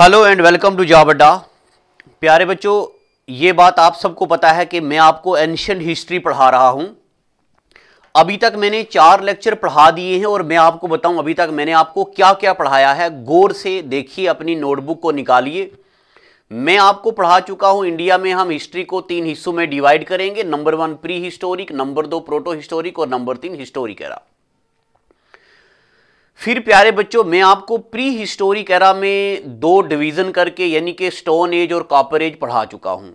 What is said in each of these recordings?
hello and welcome to Job Adda प्यारे बच्चों ये बात आप सबको पता है कि मैं आपको एंशंट हिस्ट्री पढ़ा रहा हूँ अभी तक मैंने चार लेक्चर पढ़ा दिए हैं और मैं आपको बताऊँ अभी तक मैंने आपको क्या क्या पढ़ाया है गौर से देखिए अपनी नोटबुक को निकालिए मैं आपको पढ़ा चुका हूँ इंडिया में हम हिस्ट्री को तीन हिस्सों में डिवाइड करेंगे number one prehistoric number दो प्रोटो हिस्टोरिक और नंबर तीन हिस्टोरिक एरा फिर प्यारे बच्चों मैं आपको प्री हिस्टोरी कैरा में दो डिवीज़न करके यानी कि स्टोन एज और कॉपर एज पढ़ा चुका हूँ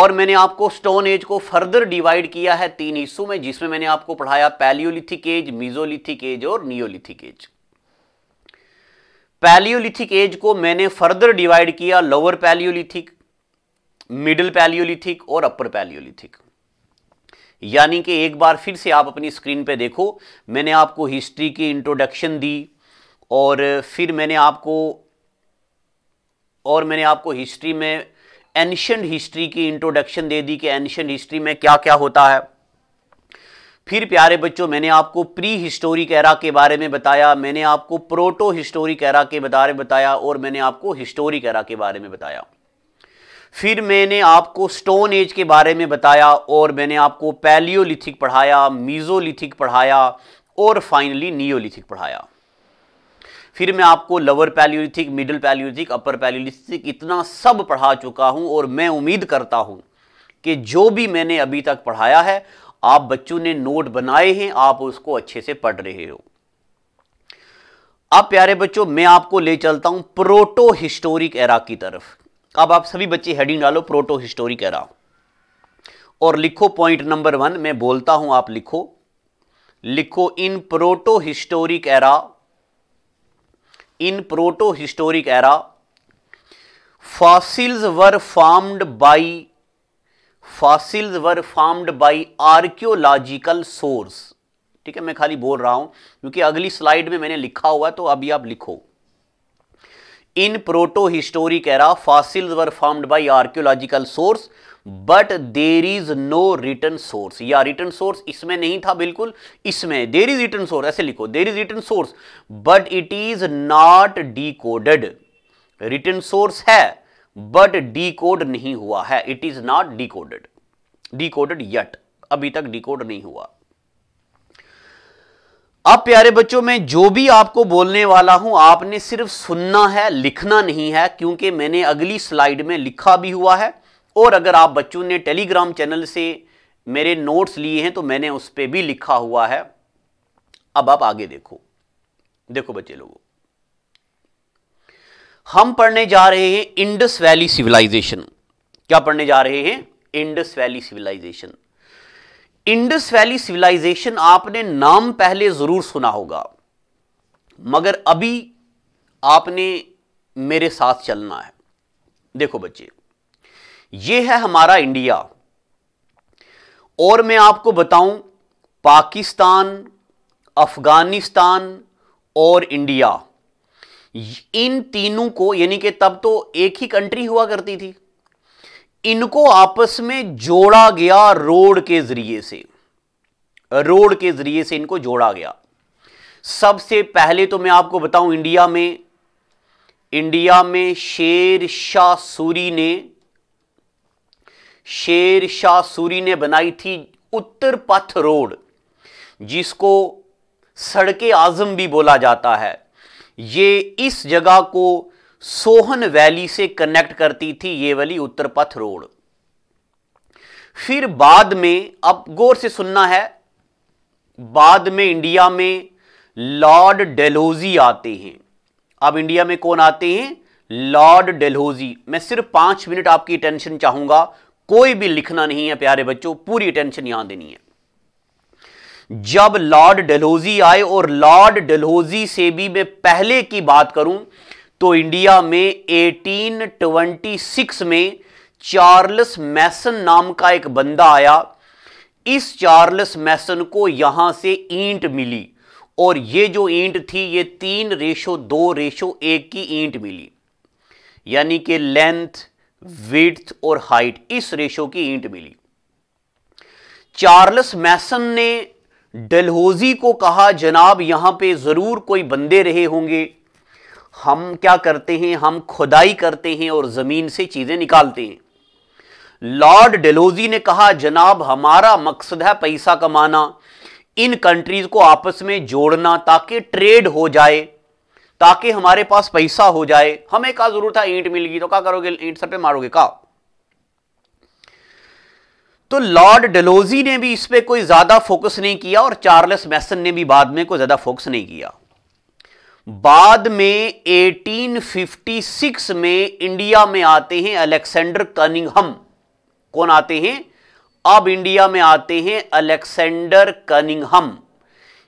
और मैंने आपको स्टोन एज को फर्दर डिवाइड किया है तीन हिस्सों में जिसमें मैंने आपको पढ़ाया पैलियोलिथिक एज मीजोलिथिक एज और नियोलिथिक एज पैलियोलिथिक एज को मैंने फर्दर डिवाइड किया लोअर पैलियोलिथिक मिडिल पैलियोलिथिक और अपर पैलियोलिथिक यानी कि एक बार फिर से आप अपनी स्क्रीन पे देखो मैंने आपको हिस्ट्री की इंट्रोडक्शन दी और फिर मैंने आपको और मैंने आपको हिस्ट्री में एनशंट हिस्ट्री की इंट्रोडक्शन दे दी कि एनशंट हिस्ट्री में क्या क्या होता है फिर प्यारे बच्चों मैंने आपको प्री हिस्टोरिक एरा के बारे में बताया मैंने आपको प्रोटो हिस्टोरिक एरा के बारे में बताया और मैंने आपको हिस्टोरिक एरा के बारे में बताया फिर मैंने आपको स्टोन एज के बारे में बताया और मैंने आपको पैलियोलिथिक पढ़ाया मीज़ोलिथिक पढ़ाया और फाइनली नियोलिथिक पढ़ाया फिर मैं आपको lower palaeolithic middle palaeolithic upper palaeolithic इतना सब पढ़ा चुका हूं और मैं उम्मीद करता हूं कि जो भी मैंने अभी तक पढ़ाया है आप बच्चों ने नोट बनाए हैं आप उसको अच्छे से पढ़ रहे हो अब प्यारे बच्चों मैं आपको ले चलता हूं प्रोटो हिस्टोरिक एरा की तरफ अब आप सभी बच्चे हेडिंग डालो प्रोटो हिस्टोरी कह रहा और लिखो पॉइंट नंबर वन मैं बोलता हूं आप लिखो लिखो in protohistoric era in protohistoric era fossils were formed by fossils were formed by archaeological source ठीक है मैं खाली बोल रहा हूं क्योंकि अगली स्लाइड में मैंने लिखा हुआ है तो अभी आप लिखो in protohistoric era fossils were formed by archaeological source but there is no written source या रिटर्न सोर्स इसमें नहीं था बिल्कुल इसमें देर इज रिटर्न सोर्स ऐसे लिखो there is written source but it is not coded written source है but code नहीं हुआ है it is not de decoded yet अभी तक कोड नहीं हुआ अब प्यारे बच्चों मैं जो भी आपको बोलने वाला हूं आपने सिर्फ सुनना है लिखना नहीं है क्योंकि मैंने अगली स्लाइड में लिखा भी हुआ है और अगर आप बच्चों ने टेलीग्राम चैनल से मेरे नोट्स लिए हैं तो मैंने उस पर भी लिखा हुआ है अब आप आगे देखो देखो बच्चे लोगों हम पढ़ने जा रहे हैं इंडस वैली सिविलाइजेशन क्या पढ़ने जा रहे हैं Indus Valley civilisation Indus Valley civilisation आपने नाम पहले ज़रूर सुना होगा मगर अभी आपने मेरे साथ चलना है देखो बच्चे ये है हमारा इंडिया और मैं आपको बताऊं पाकिस्तान अफ़गानिस्तान और इंडिया इन तीनों को यानी कि तब तो एक ही कंट्री हुआ करती थी इनको आपस में जोड़ा गया रोड के जरिए से रोड के जरिए से इनको जोड़ा गया सबसे पहले तो मैं आपको बताऊं इंडिया में इंडिया में शेर शाह सूरी ने शेर शाह सूरी ने बनाई थी उत्तर पथ रोड जिसको सड़के आजम भी बोला जाता है ये इस जगह को सोहन वैली से कनेक्ट करती थी ये वाली उत्तरपथ रोड फिर बाद में अब गौर से सुनना है बाद में इंडिया में लॉर्ड डेलोजी आते हैं अब इंडिया में कौन आते हैं लॉर्ड डेलोजी मैं सिर्फ पांच मिनट आपकी अटेंशन चाहूंगा कोई भी लिखना नहीं है प्यारे बच्चों पूरी अटेंशन यहां देनी है जब लॉर्ड डेलोजी आए और लॉर्ड डेलोजी से भी मैं पहले की बात करूं तो इंडिया में 1826 में चार्ल्स मैसन नाम का एक बंदा आया इस चार्ल्स मैसन को यहां से ईंट मिली और ये जो ईंट थी ये तीन रेशो दो रेशो एक की ईंट मिली यानी कि लेंथ विथ और हाइट इस रेशो की ईंट मिली चार्ल्स मैसन ने डलहोजी को कहा जनाब यहां पे जरूर कोई बंदे रहे होंगे हम क्या करते हैं हम खुदाई करते हैं और ज़मीन से चीज़ें निकालते हैं लॉर्ड डेलोजी ने कहा जनाब हमारा मकसद है पैसा कमाना इन कंट्रीज़ को आपस में जोड़ना ताकि ट्रेड हो जाए ताकि हमारे पास पैसा हो जाए हमें कहा ज़रूरत है ईंट मिल गई तो क्या करोगे ईंट सर पे मारोगे कहा तो लॉर्ड डेलोजी ने भी इस पर कोई ज़्यादा फोकस नहीं किया और चार्लस मैसन ने भी बाद में कोई ज़्यादा फोकस नहीं किया बाद में 1856 में इंडिया में आते हैं अलेक्सेंडर कनिंगहम कौन आते हैं अब इंडिया में आते हैं अलेक्सेंडर कनिंगहम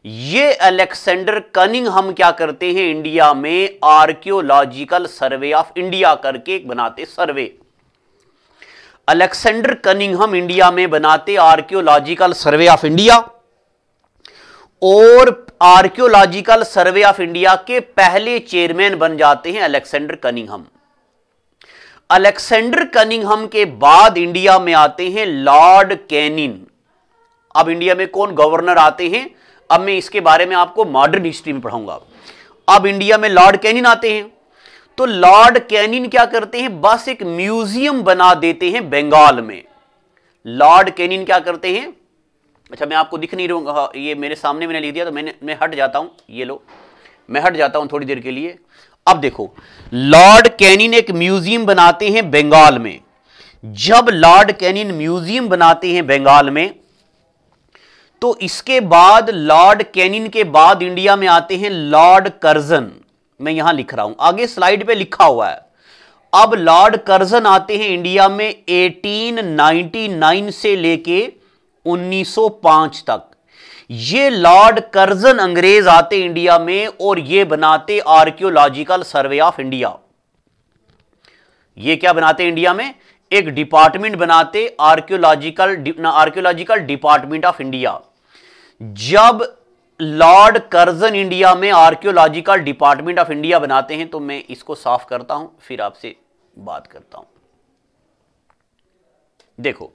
ये अलेक्सेंडर कनिंगहम क्या करते हैं इंडिया में आर्कियोलॉजिकल सर्वे ऑफ इंडिया करके एक बनाते सर्वे अलेक्सेंडर कनिंगहम इंडिया में बनाते आर्कियोलॉजिकल सर्वे ऑफ इंडिया और आर्कियोलॉजिकल सर्वे ऑफ इंडिया के पहले चेयरमैन बन जाते हैं अलेक्सेंडर कनिंगहम अलेक्सेंडर कनिंगहम के बाद इंडिया में आते हैं लॉर्ड कैनिन अब इंडिया में कौन गवर्नर आते हैं अब मैं इसके बारे में आपको मॉडर्न हिस्ट्री में पढ़ाऊंगा अब इंडिया में लॉर्ड कैनिन आते हैं तो लॉर्ड कैनिन क्या करते हैं बस एक म्यूजियम बना देते हैं बंगाल में लॉर्ड कैनिन क्या करते हैं अच्छा मैं आपको दिख नहीं रहूँगा ये मेरे सामने मैंने लिख दिया तो मैंने मैं हट जाता हूँ ये लो मैं हट जाता हूँ थोड़ी देर के लिए अब देखो लॉर्ड कैनिन एक म्यूजियम बनाते हैं बंगाल में जब लॉर्ड कैनिन म्यूजियम बनाते हैं बंगाल में तो इसके बाद लॉर्ड कैनिन के बाद इंडिया में आते हैं लॉर्ड कर्जन मैं यहां लिख रहा हूं आगे स्लाइड पे लिखा हुआ है अब लॉर्ड कर्जन आते हैं इंडिया में 1899 से लेके 1905 तक ये लॉर्ड कर्जन अंग्रेज आते इंडिया में और ये बनाते आर्कियोलॉजिकल सर्वे ऑफ इंडिया ये क्या बनाते इंडिया में एक डिपार्टमेंट बनाते Archaeological Archaeological Department of India जब लॉर्ड कर्जन इंडिया में आर्कियोलॉजिकल डिपार्टमेंट ऑफ इंडिया बनाते हैं तो मैं इसको साफ करता हूं फिर आपसे बात करता हूं देखो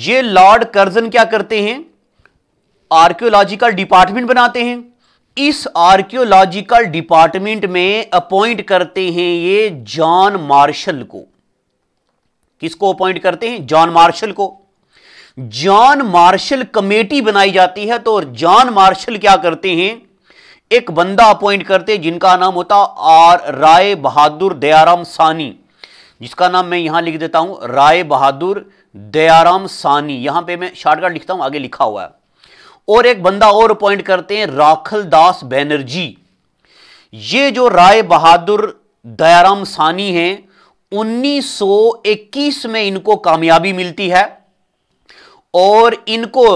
ये लॉर्ड कर्जन क्या करते हैं आर्कियोलॉजिकल डिपार्टमेंट बनाते हैं इस आर्कियोलॉजिकल डिपार्टमेंट में अपॉइंट करते हैं ये जॉन मार्शल को किसको अपॉइंट करते हैं जॉन मार्शल को जॉन मार्शल कमेटी बनाई जाती है तो जॉन मार्शल क्या करते हैं एक बंदा अपॉइंट करते जिनका नाम होता आर राय बहादुर दयाराम सानी जिसका नाम मैं यहां लिख देता हूं राय बहादुर दयाराम सानी यहां पे मैं शॉर्टकट लिखता हूं आगे लिखा हुआ है और एक बंदा और अपॉइंट करते हैं राखल दास बैनर्जी ये जो राय बहादुर दयाराम सानी हैं 1921 में इनको कामयाबी मिलती है और इनको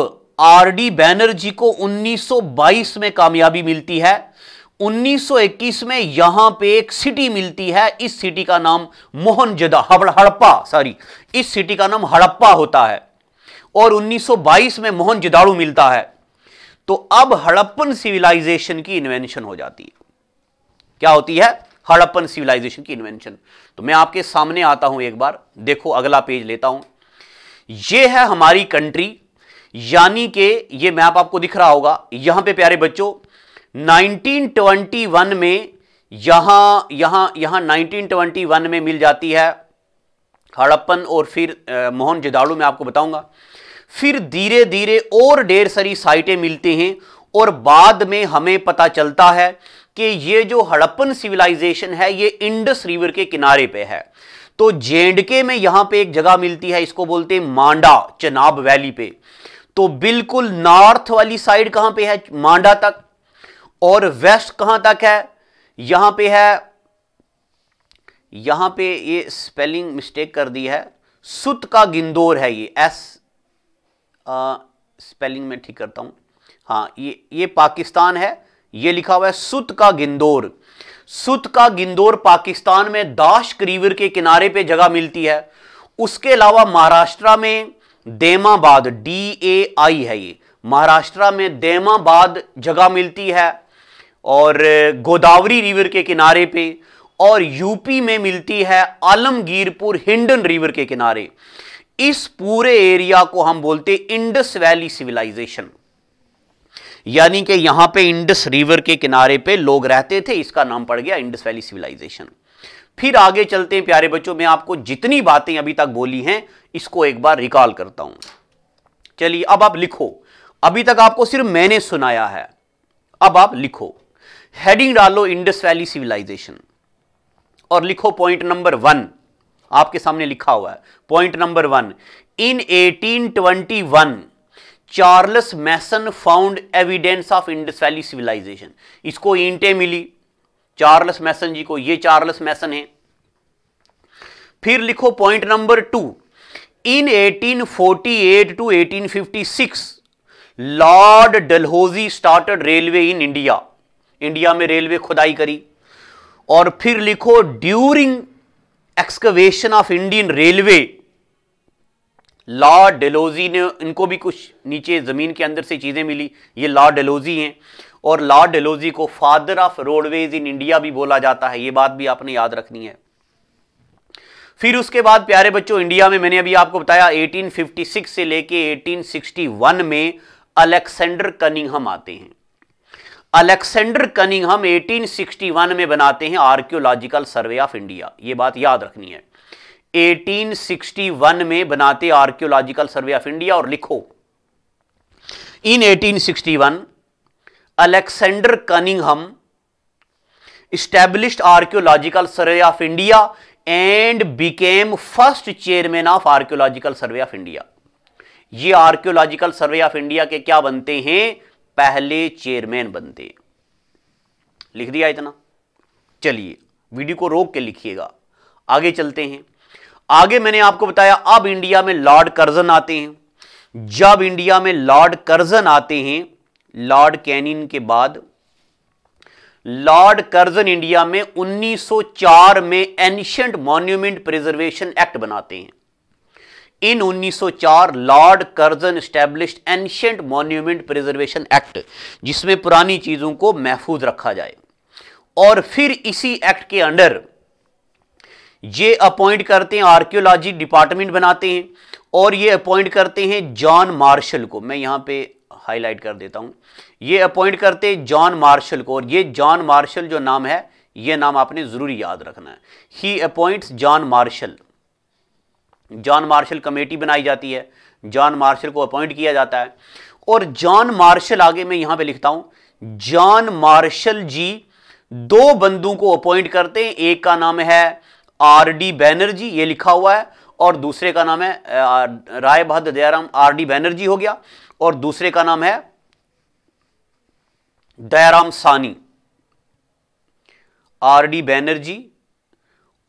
आरडी बैनर्जी को 1922 में कामयाबी मिलती है 1921 में यहां पे एक सिटी मिलती है इस सिटी का नाम मोहनजदा हड़प्पा सॉरी इस सिटी का नाम हड़प्पा होता है और 1922 में मोहनजदाड़ू मिलता है तो अब हड़प्पन सिविलाइजेशन की इन्वेंशन हो जाती है क्या होती है हड़प्पन सिविलाइजेशन की इन्वेंशन तो मैं आपके सामने आता हूं एक बार देखो अगला पेज लेता हूं यह है हमारी कंट्री यानी कि ये मैप आपको दिख रहा होगा यहां पे प्यारे बच्चों 1921 में यहाँ यहाँ यहाँ 1921 में मिल जाती है हड़प्पन और फिर मोहन जिदाड़ू में आपको बताऊंगा फिर धीरे धीरे और ढेर सारी साइटें मिलती हैं और बाद में हमें पता चलता है कि ये जो हड़प्पन सिविलाइजेशन है ये इंडस रिवर के किनारे पे है तो जेंडके में यहाँ पे एक जगह मिलती है इसको बोलते हैं मांडा चनाब वैली पे तो बिल्कुल नॉर्थ वाली साइड कहाँ पे है मांडा तक और वेस्ट कहां तक है यहां पे है यहां पे ये स्पेलिंग मिस्टेक कर दी है सुत का गिंदोर है ये एस स्पेलिंग में ठीक करता हूं हाँ ये ये पाकिस्तान है ये लिखा हुआ है सुत का गिंदोर सुत का गिंदोर पाकिस्तान में दाश करीवर के किनारे पे जगह मिलती है उसके अलावा महाराष्ट्र में देमाबाद डी ए आई है ये महाराष्ट्र में देमाबाद जगह मिलती है और गोदावरी रिवर के किनारे पे और यूपी में मिलती है आलमगीरपुर हिंडन रिवर के किनारे इस पूरे एरिया को हम बोलते इंडस वैली सिविलाइजेशन यानी कि यहां पे इंडस रिवर के किनारे पे लोग रहते थे इसका नाम पड़ गया इंडस वैली सिविलाइजेशन फिर आगे चलते हैं प्यारे बच्चों मैं आपको जितनी बातें अभी तक बोली हैं इसको एक बार रिकॉल करता हूं चलिए अब आप लिखो अभी तक आपको सिर्फ मैंने सुनाया है अब आप लिखो हेडिंग डालो इंडस वैली सिविलाइजेशन और लिखो पॉइंट नंबर वन आपके सामने लिखा हुआ है point number one in 1821 Charles Masson found evidence of Indus Valley civilisation इसको ईंटें मिली चार्ल्स मैसन जी को ये चार्ल्स मैसन है फिर लिखो point number two in 1848 to 1856 Lord Dalhousie started railway in India India में रेलवे खुदाई करी और फिर लिखो during excavation of Indian railway Lord Dalhousie ने इनको भी कुछ नीचे ज़मीन के अंदर से चीज़ें मिली ये लॉ डेलोजी हैं और लॉ डेलोजी को father of roadways in India भी बोला जाता है ये बात भी आपने याद रखनी है फिर उसके बाद प्यारे बच्चों इंडिया में मैंने अभी आपको बताया 1856 से लेके 1861 में अलेक्सेंडर कनिंगहम आते हैं अलेक्सेंडर कनिंग कनिंगहम 1861 में बनाते हैं आर्क्योलॉजिकल सर्वे ऑफ इंडिया ये बात याद रखनी है 1861 में बनाते आर्क्योलॉजिकल सर्वे ऑफ इंडिया और लिखो in 1861 Alexander Cunningham established Archaeological Survey of India and became first chairman of Archaeological Survey of India ये आर्क्योलॉजिकल सर्वे ऑफ इंडिया के क्या बनते हैं पहले चेयरमैन बनते लिख दिया इतना चलिए वीडियो को रोक के लिखिएगा आगे चलते हैं आगे मैंने आपको बताया अब इंडिया में लॉर्ड कर्जन आते हैं जब इंडिया में लॉर्ड कर्जन आते हैं लॉर्ड कैनिन के बाद लॉर्ड कर्जन इंडिया में 1904 में एंशियंट मॉन्यूमेंट प्रिजर्वेशन एक्ट बनाते हैं in 1904 Lord Curzon establish ancient monument preservation act जिसमें पुरानी चीज़ों को महफूज रखा जाए और फिर इसी एक्ट के अंडर ये अपॉइंट करते हैं आर्कियोलॉजी डिपार्टमेंट बनाते हैं और ये अपॉइंट करते हैं जॉन मार्शल को मैं यहां पे हाईलाइट कर देता हूं ये अपॉइंट करते हैं जॉन मार्शल को और ये जॉन मार्शल जो नाम है ये नाम आपने ज़रूर याद रखना है ही appoints John Marshall John Marshall committee बनाई जाती है जॉन मार्शल को अपॉइंट किया जाता है और जॉन मार्शल आगे मैं यहां पे लिखता हूं जॉन मार्शल जी दो बंदों को अपॉइंट करते हैं एक का नाम है आर डी बैनर्जी ये लिखा हुआ है और दूसरे का नाम है राय बहादुर दयाराम आर डी बैनर्जी हो गया और दूसरे का नाम है दयाराम सानी आर डी बैनर्जी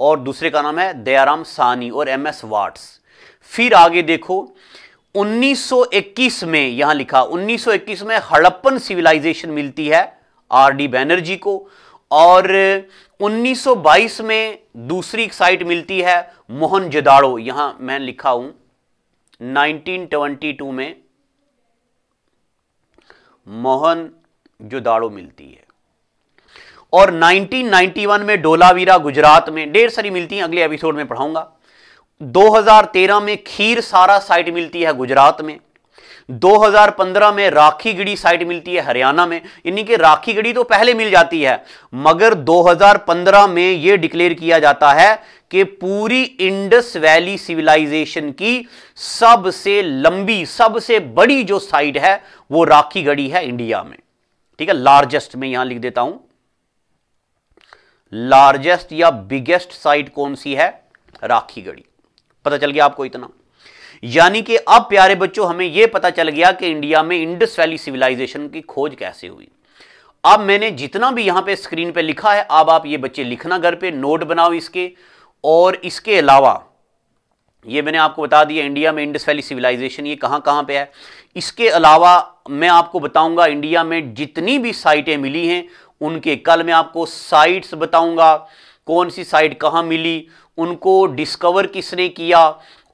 और दूसरे का नाम है दयाराम सानी और एम एस वाट्स फिर आगे देखो 1921 में यहां लिखा 1921 में हड़प्पन सिविलाइजेशन मिलती है आर डी बैनर्जी को और 1922 में दूसरी साइट मिलती है मोहन जदाड़ो यहां मैं लिखा हूं 1922 में मोहन जदाड़ो मिलती है और 1991 में डोलावीरा गुजरात में ढेर सारी मिलती हैं अगले एपिसोड में पढ़ाऊंगा 2013 में खीर सारा साइट मिलती है गुजरात में 2015 में राखी गढ़ी साइट मिलती है हरियाणा में यानी कि राखी गढ़ी तो पहले मिल जाती है मगर 2015 में यह डिक्लेयर किया जाता है कि पूरी इंडस वैली सिविलाइजेशन की सबसे लंबी सबसे बड़ी जो साइट है वो राखी गढ़ी है इंडिया में ठीक है लार्जेस्ट में यहां लिख देता हूं लार्जेस्ट या बिगेस्ट साइट कौन सी है राखी गढ़ी पता चल गया आपको इतना यानी कि अब प्यारे बच्चों हमें यह पता चल गया कि इंडिया में इंडस वैली सिविलाइजेशन की खोज कैसे हुई अब मैंने जितना भी यहां पे स्क्रीन पे लिखा है अब आप ये बच्चे लिखना घर पे नोट बनाओ इसके और इसके अलावा ये मैंने आपको बता दिया इंडिया में इंडस वैली सिविलाइजेशन ये कहां कहां पे है इसके अलावा मैं आपको बताऊंगा इंडिया में जितनी भी साइटें मिली हैं उनके कल मैं आपको साइट्स बताऊंगा कौन सी साइट कहाँ मिली उनको डिस्कवर किसने किया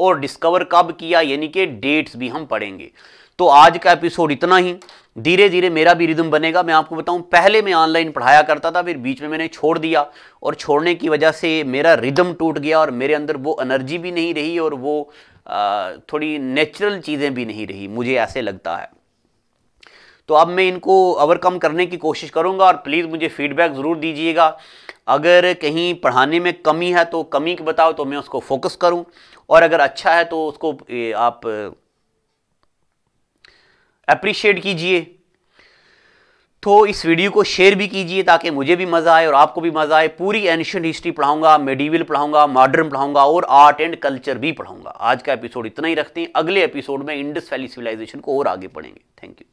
और डिस्कवर कब किया यानी कि डेट्स भी हम पढ़ेंगे तो आज का एपिसोड इतना ही धीरे धीरे मेरा भी रिदम बनेगा मैं आपको बताऊं पहले मैं ऑनलाइन पढ़ाया करता था फिर बीच में मैंने छोड़ दिया और छोड़ने की वजह से मेरा रिदम टूट गया और मेरे अंदर वो एनर्जी भी नहीं रही और वो आ, थोड़ी नेचुरल चीज़ें भी नहीं रही मुझे ऐसे लगता है तो अब मैं इनको ओवरकम करने की कोशिश करूँगा और प्लीज़ मुझे फीडबैक ज़रूर दीजिएगा अगर कहीं पढ़ाने में कमी है तो कमी बताओ तो मैं उसको फोकस करूँ और अगर अच्छा है तो उसको आप अप्रिशिएट कीजिए तो इस वीडियो को शेयर भी कीजिए ताकि मुझे भी मज़ा आए और आपको भी मज़ा आए पूरी एनशियट हिस्ट्री पढ़ाऊंगा मेडिवल पढ़ाऊंगा मॉडर्न पढ़ाऊंगा और आर्ट एंड कल्चर भी पढ़ाऊंगा आज का एपिसोड इतना ही रखते हैं अगले एपिसोड में इंडस वैली सिविलाइजेशन को और आगे पढ़ेंगे थैंक यू